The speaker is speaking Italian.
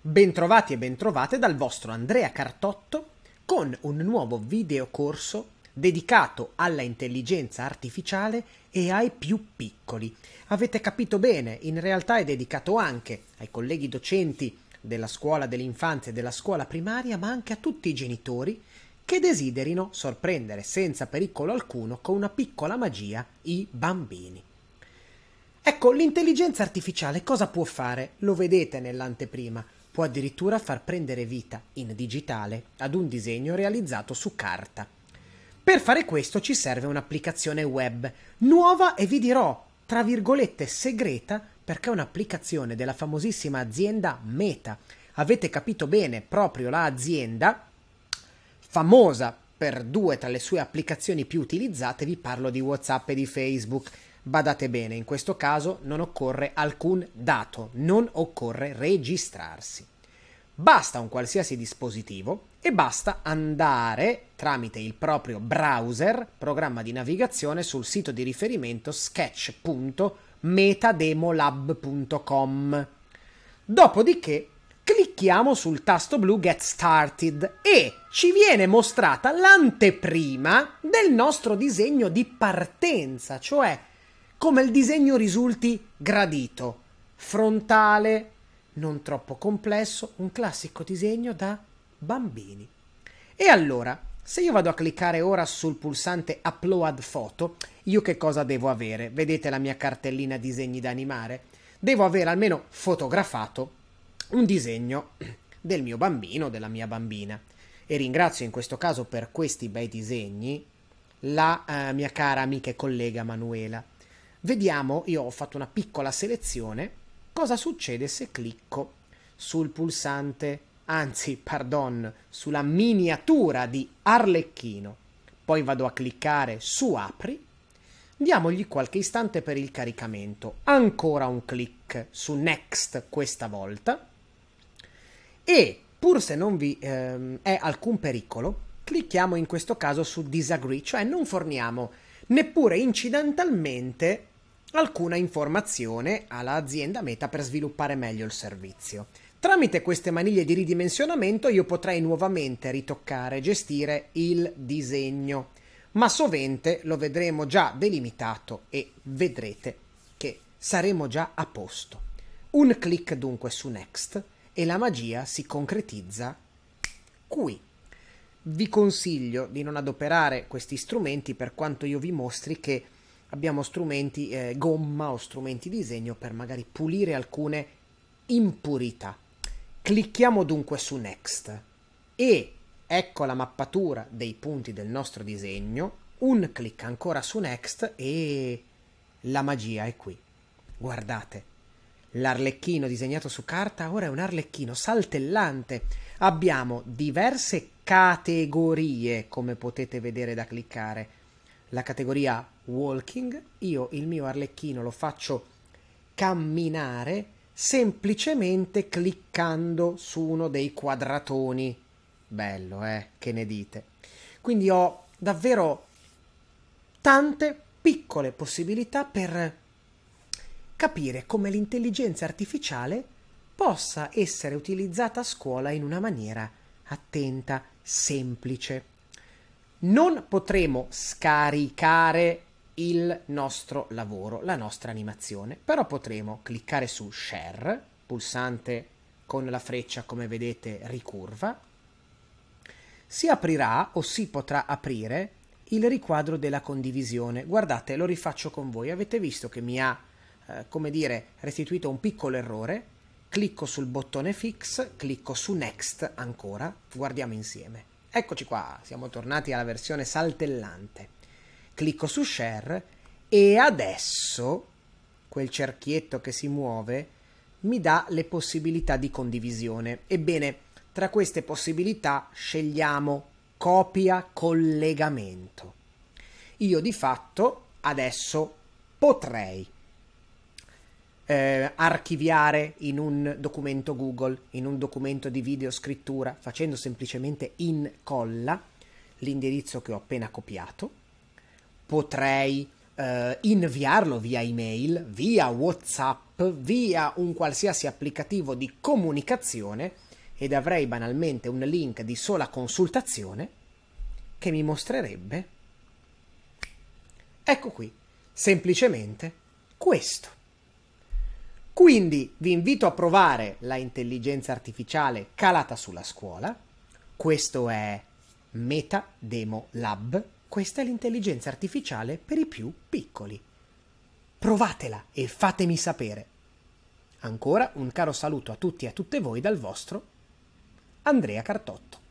Bentrovati e bentrovate dal vostro Andrea Cartotto con un nuovo videocorso dedicato alla intelligenza artificiale e ai più piccoli. Avete capito bene, in realtà è dedicato anche ai colleghi docenti della scuola dell'infanzia e della scuola primaria, ma anche a tutti i genitori che desiderino sorprendere senza pericolo alcuno con una piccola magia i bambini. Ecco, l'intelligenza artificiale cosa può fare? Lo vedete nell'anteprima può addirittura far prendere vita in digitale ad un disegno realizzato su carta. Per fare questo ci serve un'applicazione web, nuova e vi dirò, tra virgolette, segreta, perché è un'applicazione della famosissima azienda Meta. Avete capito bene, proprio l'azienda famosa per due tra le sue applicazioni più utilizzate, vi parlo di WhatsApp e di Facebook. Badate bene, in questo caso non occorre alcun dato, non occorre registrarsi. Basta un qualsiasi dispositivo e basta andare tramite il proprio browser, programma di navigazione, sul sito di riferimento sketch.metademolab.com. Dopodiché clicchiamo sul tasto blu Get Started e ci viene mostrata l'anteprima del nostro disegno di partenza, cioè come il disegno risulti gradito, frontale, non troppo complesso, un classico disegno da bambini. E allora, se io vado a cliccare ora sul pulsante Upload Photo, io che cosa devo avere? Vedete la mia cartellina disegni da animare? Devo avere almeno fotografato un disegno del mio bambino, della mia bambina. E ringrazio in questo caso per questi bei disegni la eh, mia cara amica e collega Manuela. Vediamo, io ho fatto una piccola selezione cosa succede se clicco sul pulsante, anzi, pardon, sulla miniatura di Arlecchino. Poi vado a cliccare su apri. Diamogli qualche istante per il caricamento. Ancora un clic su next questa volta. E pur se non vi ehm, è alcun pericolo, clicchiamo in questo caso su disagree, cioè non forniamo neppure incidentalmente alcuna informazione all'azienda meta per sviluppare meglio il servizio. Tramite queste maniglie di ridimensionamento io potrei nuovamente ritoccare e gestire il disegno, ma sovente lo vedremo già delimitato e vedrete che saremo già a posto. Un clic dunque su Next e la magia si concretizza qui. Vi consiglio di non adoperare questi strumenti per quanto io vi mostri che abbiamo strumenti eh, gomma o strumenti di disegno per magari pulire alcune impurità. Clicchiamo dunque su Next e ecco la mappatura dei punti del nostro disegno. Un clic ancora su Next e la magia è qui. Guardate. L'arlecchino disegnato su carta ora è un arlecchino saltellante. Abbiamo diverse categorie, come potete vedere da cliccare la categoria walking, io il mio arlecchino lo faccio camminare semplicemente cliccando su uno dei quadratoni. Bello, eh, che ne dite? Quindi ho davvero tante piccole possibilità per capire come l'intelligenza artificiale possa essere utilizzata a scuola in una maniera attenta, semplice non potremo scaricare il nostro lavoro, la nostra animazione, però potremo cliccare su share, pulsante con la freccia come vedete ricurva, si aprirà o si potrà aprire il riquadro della condivisione. Guardate, lo rifaccio con voi, avete visto che mi ha, eh, come dire, restituito un piccolo errore, clicco sul bottone fix, clicco su next ancora, guardiamo insieme. Eccoci qua, siamo tornati alla versione saltellante. Clicco su share e adesso quel cerchietto che si muove mi dà le possibilità di condivisione. Ebbene, tra queste possibilità scegliamo copia collegamento. Io di fatto adesso potrei eh, archiviare in un documento Google, in un documento di videoscrittura, facendo semplicemente incolla l'indirizzo che ho appena copiato. Potrei eh, inviarlo via email, via WhatsApp, via un qualsiasi applicativo di comunicazione ed avrei banalmente un link di sola consultazione che mi mostrerebbe. Ecco qui, semplicemente questo. Quindi vi invito a provare la intelligenza artificiale calata sulla scuola. Questo è Meta Demo Lab. Questa è l'intelligenza artificiale per i più piccoli. Provatela e fatemi sapere. Ancora un caro saluto a tutti e a tutte voi dal vostro Andrea Cartotto.